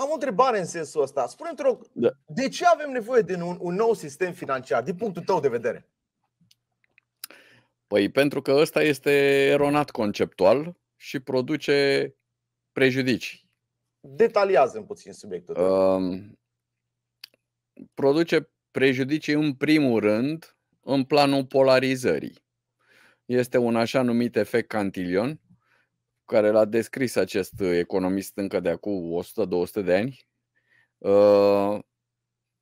am o întrebare în sensul ăsta. spune te rog, da. de ce avem nevoie de un, un nou sistem financiar, din punctul tău de vedere? Păi pentru că ăsta este eronat conceptual și produce prejudicii. Detaliază-mi puțin subiectul. Uh, produce prejudicii în primul rând în planul polarizării. Este un așa numit efect cantilion, care l-a descris acest uh, economist încă de acum 100-200 de ani, uh,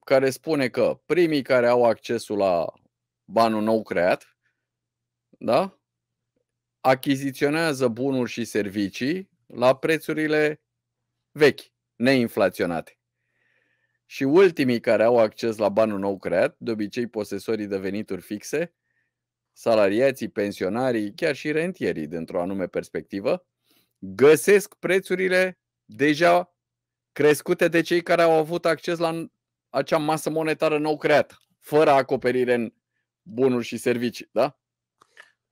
care spune că primii care au accesul la banul nou creat, da? achiziționează bunuri și servicii la prețurile vechi, neinflaționate. Și ultimii care au acces la banul nou creat, de obicei posesorii de venituri fixe, salariații, pensionarii, chiar și rentierii dintr-o anume perspectivă, găsesc prețurile deja crescute de cei care au avut acces la acea masă monetară nou creată, fără acoperire în bunuri și servicii, da?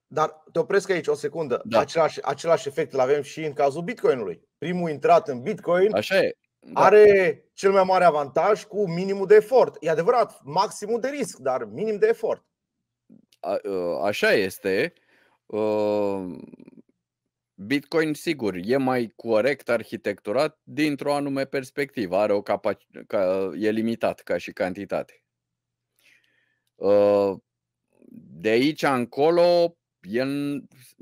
Dar te opresc aici o secundă. Da. Același, același efect îl avem și în cazul Bitcoinului. Primul intrat în Bitcoin Așa e. Da. are cel mai mare avantaj cu minimul de efort. E adevărat, maximul de risc, dar minim de efort. A, ă, așa este. Ă, Bitcoin, sigur, e mai corect arhitecturat dintr-o anume perspectivă, are o capac- ca, e limitat ca și cantitate. Uh, de aici încolo,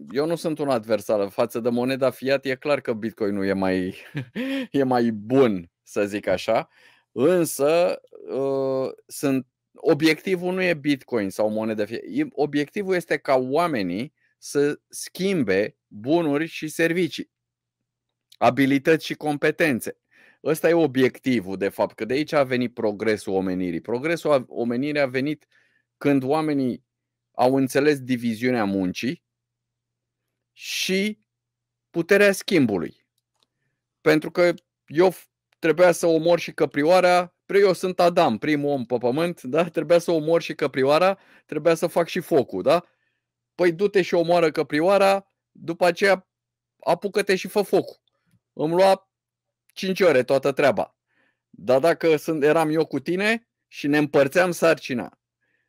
eu nu sunt un adversar față de moneda fiat, e clar că Bitcoin nu e mai, e mai bun, să zic așa, însă uh, sunt, obiectivul nu e Bitcoin sau moneda fiat, obiectivul este ca oamenii să schimbe bunuri și servicii, abilități și competențe. Ăsta e obiectivul, de fapt, că de aici a venit progresul omenirii. Progresul omenirii a venit când oamenii au înțeles diviziunea muncii și puterea schimbului. Pentru că eu trebuia să omor și căprioarea, eu sunt Adam, primul om pe pământ, da? trebuia să omor și căprioara, trebuia să fac și focul. Da? Păi du-te și omoară căprioara, după aceea apucă-te și fă focul. Îmi lua 5 ore toată treaba. Dar dacă sunt, eram eu cu tine și ne împărțeam sarcina,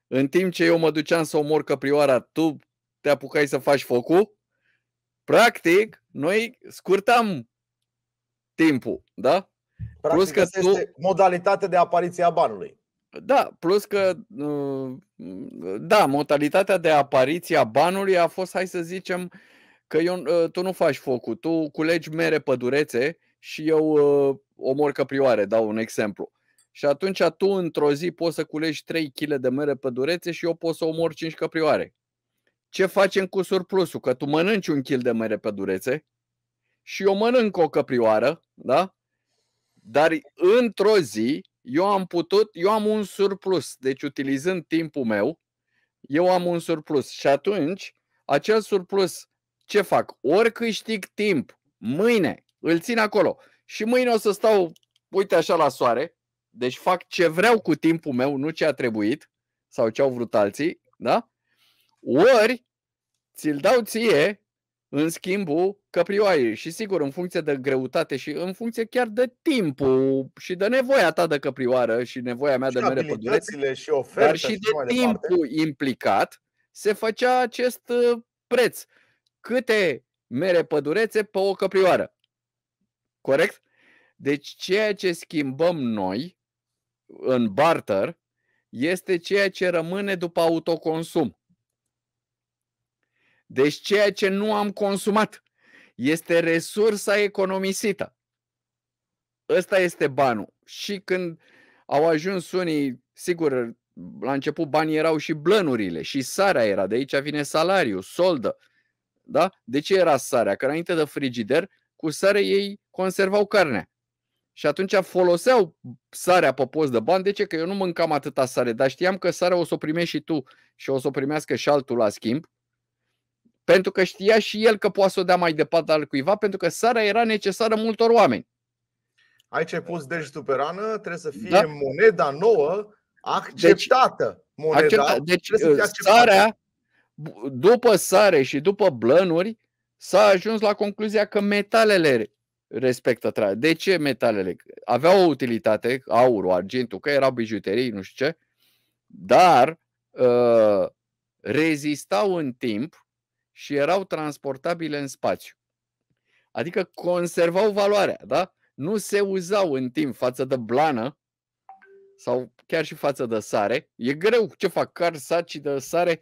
în timp ce eu mă duceam să omor căprioara, tu te apucai să faci focul, practic, noi scurtam timpul, da? Practic, plus că tu... este modalitatea de apariție a banului. Da, plus că, uh, da, modalitatea de apariție a banului a fost, hai să zicem, uh, că eu, uh, tu nu faci focul, tu culegi mere pădurețe și eu o uh, omor căprioare, dau un exemplu. Și atunci tu într-o zi poți să culegi 3 kg de mere pădurețe și eu pot să omor 5 căprioare. Ce facem cu surplusul? Că tu mănânci un kg de mere pădurețe și eu mănânc o căprioară, da? Dar într-o zi eu am putut, eu am un surplus, deci utilizând timpul meu, eu am un surplus și atunci acel surplus ce fac? Ori câștig timp mâine, îl țin acolo și mâine o să stau, uite așa, la soare, deci fac ce vreau cu timpul meu, nu ce a trebuit sau ce au vrut alții, da? Ori ți-l dau ție în schimbul căprioaiei și sigur în funcție de greutate și în funcție chiar de timpul și de nevoia ta de căprioară și nevoia mea și de mere pădurețile și dar și de timpul departe. implicat se făcea acest uh, preț câte mere pădurețe pe o căprioară. Corect? Deci ceea ce schimbăm noi în barter este ceea ce rămâne după autoconsum. Deci ceea ce nu am consumat este resursa economisită. Ăsta este banul. Și când au ajuns unii, sigur, la început banii erau și blănurile și sarea era, de aici vine salariu, soldă. Uh, da? De ce era sarea? Că înainte de frigider, cu sare ei conservau carnea. Și atunci foloseau sarea pe post de bani. De ce? Că eu nu mâncam atâta sare, dar știam că sarea o să o primești și tu și o să o primească și altul la schimb. Pentru că știa și el că poate să o dea mai departe al cuiva, pentru că sarea era necesară multor oameni. Aici ai pus degetul deci pe rană, trebuie să fie da? moneda nouă deci acceptată. Deci, moneda accepta, deci uh, sarea, după sare și după blănuri, s-a ajuns la concluzia că metalele respectă traiul. De ce metalele? Aveau o utilitate, aurul, argintul, că erau bijuterii, nu știu ce, dar uh, rezistau în timp și erau transportabile în spațiu. Adică conservau valoarea, da? Nu se uzau în timp față de blană sau chiar și față de sare. E greu ce fac car, saci de sare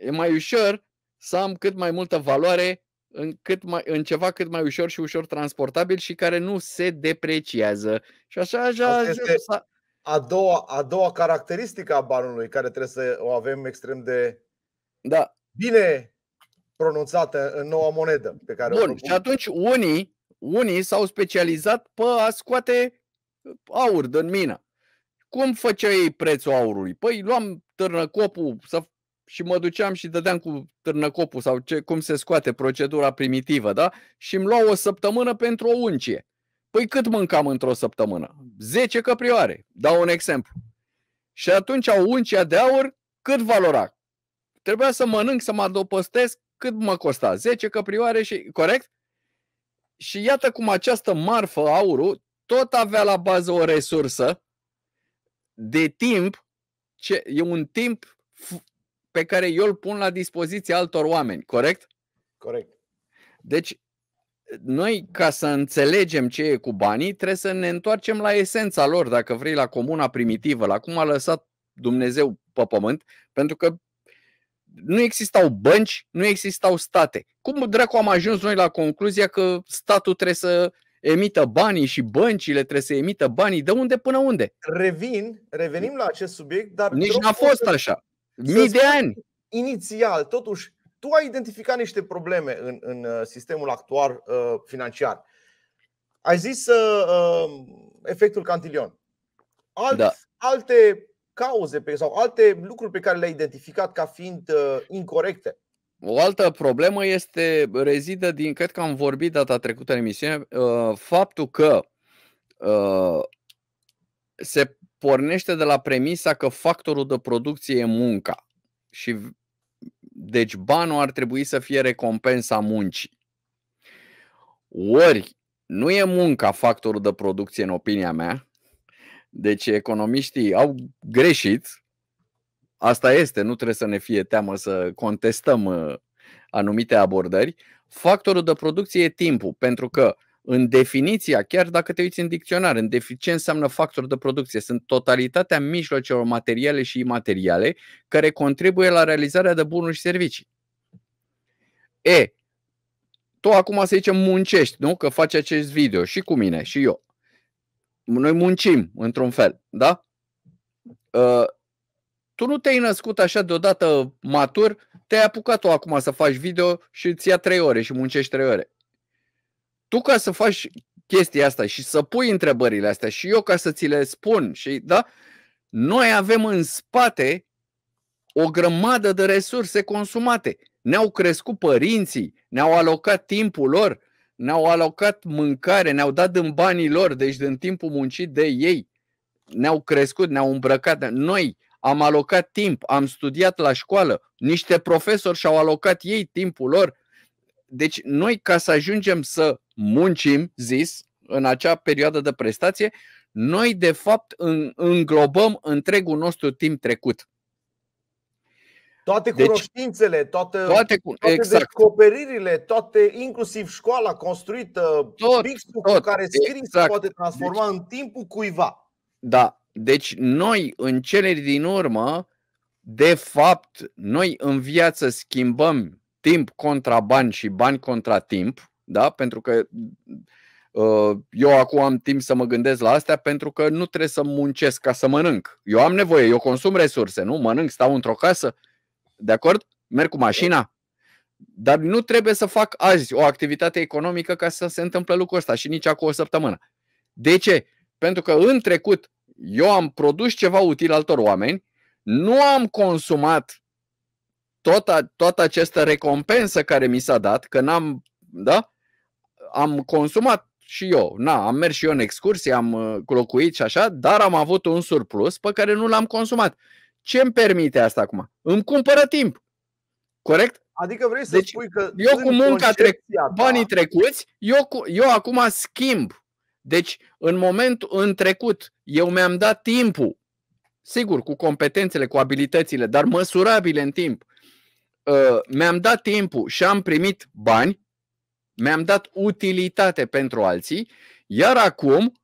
e mai ușor să am cât mai multă valoare în, cât mai, în ceva cât mai ușor și ușor transportabil și care nu se depreciază. Și așa, așa, este așa. a doua, a doua caracteristică a banului care trebuie să o avem extrem de da. bine pronunțată în noua monedă pe care Bun, o propun. și atunci unii, unii s-au specializat pe a scoate aur din mină. Cum ei prețul aurului? Păi luam târnăcopul să și mă duceam și dădeam cu târnăcopul sau ce, cum se scoate procedura primitivă, da? Și îmi luau o săptămână pentru o uncie. Păi cât mâncam într-o săptămână? 10 căprioare. Dau un exemplu. Și atunci o uncia de aur cât valora? Trebuia să mănânc, să mă adopăstesc, cât mă costa? 10 căprioare și... Corect? Și iată cum această marfă, aurul, tot avea la bază o resursă de timp, ce, e un timp pe care eu îl pun la dispoziție altor oameni, corect? Corect. Deci, noi, ca să înțelegem ce e cu banii, trebuie să ne întoarcem la esența lor, dacă vrei, la comuna primitivă, la cum a lăsat Dumnezeu pe pământ, pentru că nu existau bănci, nu existau state. Cum dracu am ajuns noi la concluzia că statul trebuie să emită banii și băncile trebuie să emită banii de unde până unde? Revin, revenim la acest subiect, dar nici n-a fost să... așa. Mii de ani! Inițial, totuși, tu ai identificat niște probleme în, în uh, sistemul actual uh, financiar. Ai zis uh, um, efectul cantilion. Alt, da. Alte cauze pe, sau alte lucruri pe care le-ai identificat ca fiind uh, incorrecte. O altă problemă este rezidă din, cred că am vorbit data trecută în emisiune, uh, faptul că uh, se pornește de la premisa că factorul de producție e munca. Și deci banul ar trebui să fie recompensa muncii. Ori nu e munca factorul de producție în opinia mea, deci economiștii au greșit, asta este, nu trebuie să ne fie teamă să contestăm uh, anumite abordări, factorul de producție e timpul, pentru că uh, în definiția, chiar dacă te uiți în dicționar, în ce înseamnă factor de producție? Sunt totalitatea mijlocelor materiale și imateriale care contribuie la realizarea de bunuri și servicii. E, tu acum să zicem muncești, nu? Că faci acest video și cu mine și eu. Noi muncim într-un fel, da? Uh, tu nu te-ai născut așa deodată matur, te-ai apucat tu acum să faci video și îți ia trei ore și muncești trei ore tu ca să faci chestia asta și să pui întrebările astea și eu ca să ți le spun și da, noi avem în spate o grămadă de resurse consumate. Ne-au crescut părinții, ne-au alocat timpul lor, ne-au alocat mâncare, ne-au dat din banii lor, deci din timpul muncit de ei. Ne-au crescut, ne-au îmbrăcat. Noi am alocat timp, am studiat la școală, niște profesori și-au alocat ei timpul lor. Deci noi ca să ajungem să muncim, zis, în acea perioadă de prestație, noi de fapt înglobăm întregul nostru timp trecut. Toate deci- cunoștințele, deci, toate, toate, cu, toate exact. descoperirile, toate, inclusiv școala construită, tot, pixul tot, cu care scrii exact. se poate transforma deci, în timpul cuiva. Da, deci noi în cele din urmă, de fapt, noi în viață schimbăm timp contra bani și bani contra timp, da? pentru că uh, eu acum am timp să mă gândesc la astea pentru că nu trebuie să muncesc ca să mănânc. Eu am nevoie, eu consum resurse, nu? Mănânc, stau într-o casă, de acord? Merg cu mașina. Dar nu trebuie să fac azi o activitate economică ca să se întâmple lucrul ăsta și nici acum o săptămână. De ce? Pentru că în trecut eu am produs ceva util altor oameni, nu am consumat toată, toată această recompensă care mi s-a dat, că n-am, da? am consumat și eu, na, am mers și eu în excursie, am uh, locuit și așa, dar am avut un surplus pe care nu l-am consumat. Ce îmi permite asta acum? Îmi cumpără timp. Corect? Adică vrei să deci, spui că eu cu munca trec ta... banii trecuți, eu, cu, eu acum schimb. Deci, în momentul în trecut, eu mi-am dat timpul, sigur, cu competențele, cu abilitățile, dar măsurabile în timp. Uh, mi-am dat timpul și am primit bani mi-am dat utilitate pentru alții, iar acum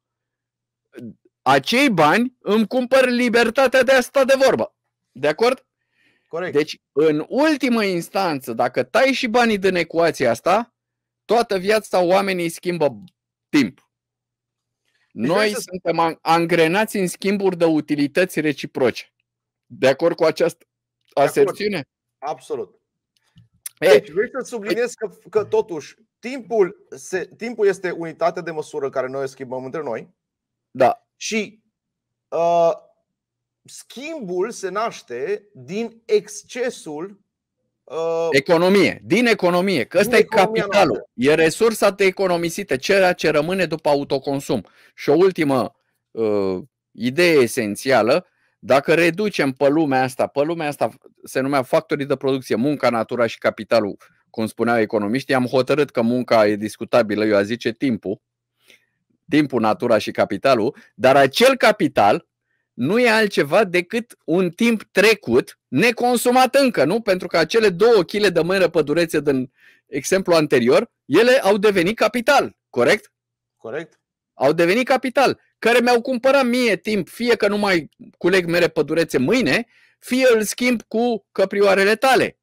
acei bani îmi cumpăr libertatea de a sta de vorbă. De acord? Corect. Deci, în ultimă instanță, dacă tai și banii din ecuația asta, toată viața oamenii schimbă timp. Deci Noi deci, suntem angrenați în schimburi de utilități reciproce. De acord cu această aserțiune? Absolut. Deci vrei să subliniez că, că totuși timpul, se, timpul este unitate de măsură care noi o schimbăm între noi. Da. Și uh, schimbul se naște din excesul Uh, economie, din economie, că ăsta e capitalul, noastră. e resursa de economisită, ceea ce rămâne după autoconsum. Și o ultimă uh, idee esențială, dacă reducem pe lumea asta, pe lumea asta se numea factorii de producție, munca, natura și capitalul, cum spuneau economiștii, am hotărât că munca e discutabilă, eu a zice timpul, timpul, natura și capitalul, dar acel capital nu e altceva decât un timp trecut, neconsumat încă, nu? Pentru că acele două chile de mâine pădurețe din exemplu anterior, ele au devenit capital, corect? Corect. Au devenit capital, care mi-au cumpărat mie timp, fie că nu mai culeg mere pădurețe mâine, fie îl schimb cu căprioarele tale.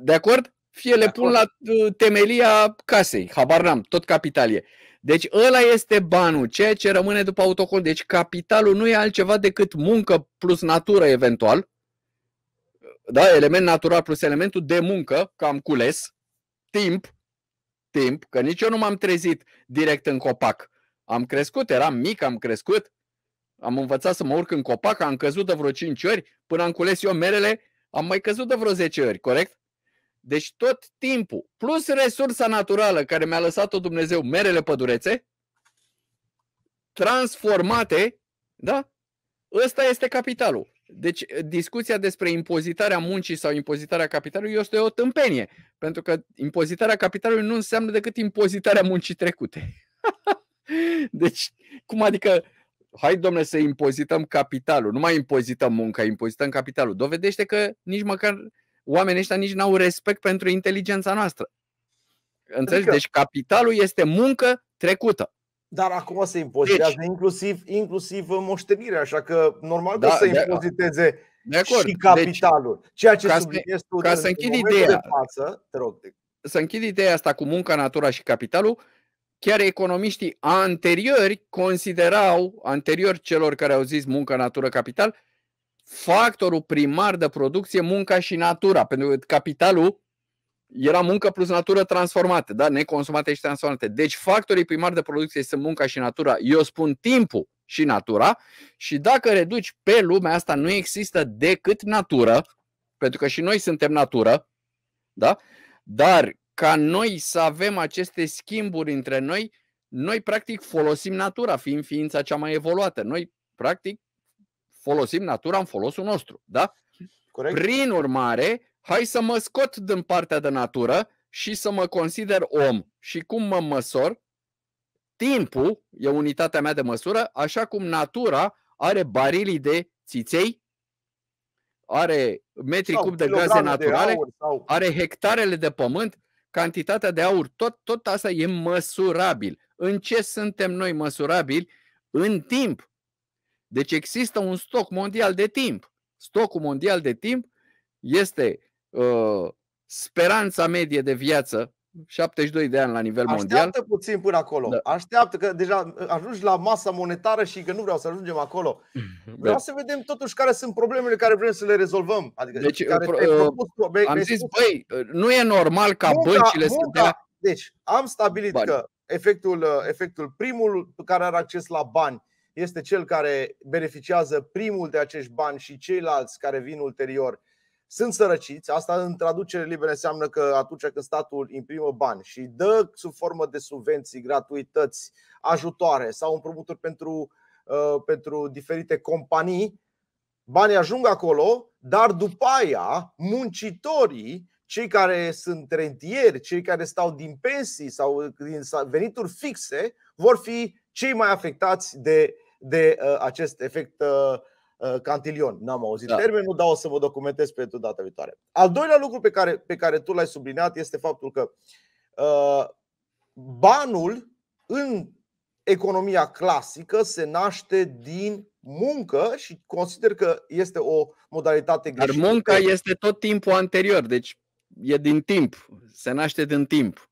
De acord? Fie de le acord. pun la uh, temelia casei, habar n-am, tot capital e. Deci ăla este banul, ceea ce rămâne după autocol. Deci capitalul nu e altceva decât muncă plus natură eventual, da, element natural plus elementul de muncă, că am cules, timp, timp, că nici eu nu m-am trezit direct în copac. Am crescut, eram mic, am crescut, am învățat să mă urc în copac, am căzut de vreo 5 ori, până am cules eu merele, am mai căzut de vreo 10 ori, corect? Deci tot timpul, plus resursa naturală care mi-a lăsat-o Dumnezeu, merele pădurețe, transformate, da? Ăsta este capitalul. Deci eh, discuția despre impozitarea muncii sau impozitarea capitalului este o tâmpenie, pentru că impozitarea capitalului nu înseamnă decât impozitarea muncii trecute. deci, cum adică, hai domnule să impozităm capitalul, nu mai impozităm munca, impozităm capitalul. Dovedește că nici măcar oamenii ăștia nici n-au respect pentru inteligența noastră. Înțelegi? Adică... Deci capitalul este muncă trecută. Dar acum se impozitează deci, inclusiv, inclusiv moștenirea, așa că normal da, că se impoziteze de acord. și deci, capitalul. Deci, ceea ce ca să, tu ca să închid ideea, de față, te rog. Să închid ideea asta cu munca, natura și capitalul, chiar economiștii anteriori considerau, anterior celor care au zis muncă, natură, capital, factorul primar de producție, munca și natura, pentru că capitalul era muncă plus natură transformată, da? neconsumate și transformate. Deci factorii primari de producție sunt munca și natura. Eu spun timpul și natura și dacă reduci pe lumea asta nu există decât natură, pentru că și noi suntem natură, da? dar ca noi să avem aceste schimburi între noi, noi practic folosim natura, fiind ființa cea mai evoluată. Noi practic folosim natura în folosul nostru. Da? Corect. Prin urmare, hai să mă scot din partea de natură și să mă consider om. Și cum mă măsor? Timpul e unitatea mea de măsură, așa cum natura are barilii de țiței, are metri sau cub de gaze naturale, de aur, sau... are hectarele de pământ, cantitatea de aur, tot, tot asta e măsurabil. În ce suntem noi măsurabili? În timp. Deci există un stoc mondial de timp. Stocul mondial de timp este uh, speranța medie de viață 72 de ani la nivel Așteaptă mondial. Așteaptă puțin până acolo. Da. Așteaptă că deja ajungi la masa monetară și că nu vreau să ajungem acolo. Mm-hmm. Vreau da. să vedem totuși care sunt problemele care vrem să le rezolvăm. Adică deci, care uh, am zis, spus. băi, nu e normal ca munca, băncile munca, să dea... Deci, am stabilit bani. că efectul, uh, efectul primul care are acces la bani este cel care beneficiază primul de acești bani și ceilalți care vin ulterior sunt sărăciți. Asta în traducere liberă înseamnă că atunci când statul imprimă bani și dă sub formă de subvenții, gratuități, ajutoare sau împrumuturi pentru, uh, pentru diferite companii, banii ajung acolo, dar după aia muncitorii, cei care sunt rentieri, cei care stau din pensii sau din venituri fixe, vor fi cei mai afectați de de uh, acest efect uh, uh, cantilion. N-am auzit da. termenul, dar o să vă documentez pentru data viitoare. Al doilea lucru pe care, pe care tu l-ai subliniat este faptul că uh, banul în economia clasică se naște din muncă și consider că este o modalitate greșită. Dar munca este tot timpul anterior, deci e din timp, se naște din timp.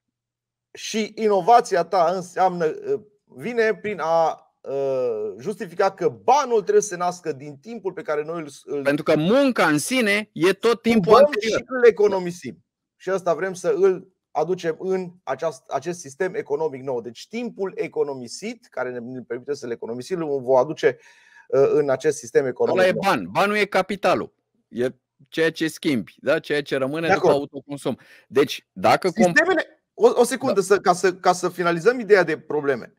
Și inovația ta înseamnă, uh, vine prin a Uh, justifica că banul trebuie să se nască din timpul pe care noi îl. Pentru că munca în sine e tot timpul anterior. Și îl economisim. Și asta vrem să îl aducem în aceast, acest sistem economic nou. Deci timpul economisit, care ne permite să-l economisim, îl vom aduce uh, în acest sistem economic. Ăla e ban. Banul e capitalul. E ceea ce schimbi, da? ceea ce rămâne de după autoconsum. Deci, dacă Sistemele... o, o secundă, da. să, ca, să, ca să finalizăm ideea de probleme.